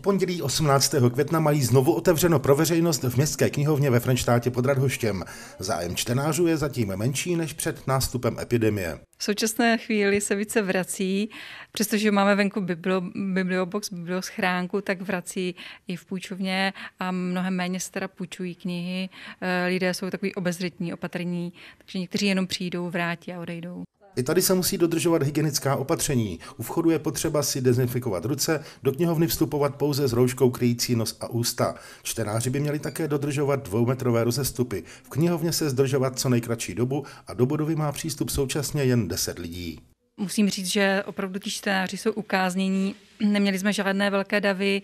pondělí 18. května mají znovu otevřeno pro veřejnost v městské knihovně ve Frenštátě pod Radhoštěm. Zájem čtenářů je zatím menší než před nástupem epidemie. V současné chvíli se více vrací, přestože máme venku biblio, bibliobox, biblioschránku, tak vrací i v půjčovně a mnohem méně se teda půjčují knihy. Eh, lidé jsou takový obezřetní, opatrní, takže někteří jenom přijdou, vrátí a odejdou. I tady se musí dodržovat hygienická opatření. U vchodu je potřeba si dezinfikovat ruce, do knihovny vstupovat pouze s rouškou kryjící nos a ústa. Čtenáři by měli také dodržovat dvoumetrové rozestupy. V knihovně se zdržovat co nejkratší dobu a do budovy má přístup současně jen 10 lidí. Musím říct, že opravdu ti čtenáři jsou ukáznění. Neměli jsme žádné velké davy,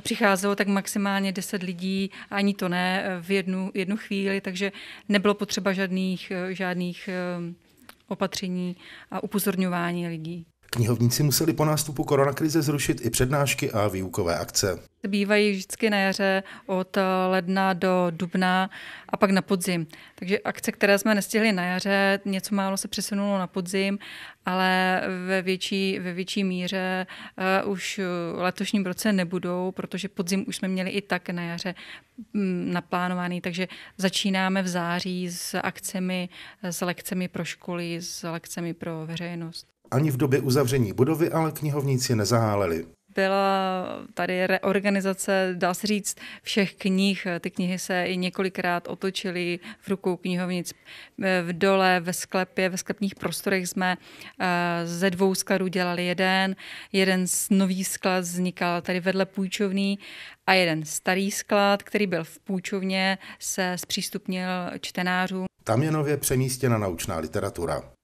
přicházelo tak maximálně 10 lidí, ani to ne v jednu, jednu chvíli, takže nebylo potřeba žádných, žádných eh, opatření a upozorňování lidí. Knihovníci museli po nástupu koronakrize zrušit i přednášky a výukové akce. Bývají vždycky na jaře od eh, ledna do dubna a pak na podzim. Takže akce, které jsme nestihli na jaře, něco málo se přesunulo na podzim, ale ve větší, ve větší míře uh, už eh, letošním roce nebudou, protože podzim už jsme měli i tak na jaře mm, naplánovaný, takže začínáme v září s akcemi, s lekcemi pro školy, s lekcemi pro veřejnost. Ani v době uzavření budovy ale knihovníci nezaháleli byla tady reorganizace, dá se říct, všech knih. Ty knihy se i několikrát otočily v rukou knihovnic. V dole, ve sklepě, ve sklepních prostorech jsme eh, ze dvou skladů dělali jeden. Jeden nový sklad vznikal tady vedle půjčovný a jeden starý sklad, který byl v půjčovně, se zpřístupnil čtenářům. Tam je nově přemístěna naučná literatura.